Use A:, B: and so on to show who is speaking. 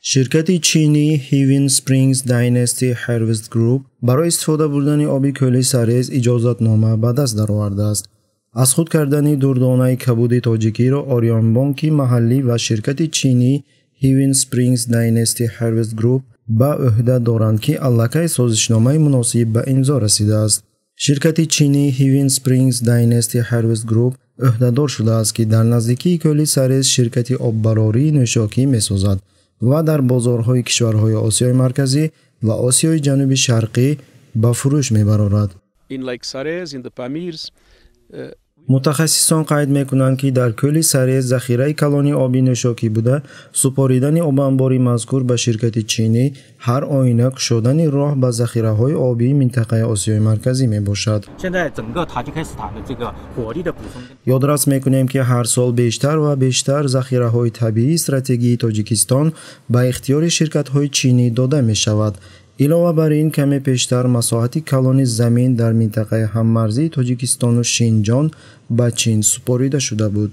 A: ширкати чинӣ heven springs dynasty harvest group барои истифода бурдани оби кӯли сарез иҷозатнома ба даст даровардааст аз худ кардани дурдонаи кабуди тоҷикиро орёнбонки маҳаллӣ ва ширкати чинӣ heven springs dynasty harvest group ба ӯҳда доранд ки аллакай созишномаи муносиб ба имзо расидааст ширкати чинӣ heven springs dynasty harvest group ӯҳдадор шудааст ки дар наздикии кӯли сарез ширкати оббарории нӯшокӣ месозад ва дар бозорҳои кишварҳои осиёи марказӣ ва осиёи ҷануби шарқӣ ба фурӯш мебарорад
B: In Lake Sarez, in the Pamirs, uh
A: мутахассисон қайд мекунанд ки дар кӯли сарез захираи калони оби нӯшокӣ буда супоридани обанбори мазкур ба ширкати чинӣ ҳар оина кушодани роҳ ба захираҳои обии минтақаи осиёи марказӣ мебошад ёдрас мекунем ки ҳар сол бештар ва бештар захираҳои табиии стратегии тоҷикистон ба ихтиёри ширкатҳои чинӣ дода мешавад илова бар ин каме пештар масоҳати калони замин дар минтақаи ҳаммарзии тоҷикистону шинҷон ба чин супорида шуда буд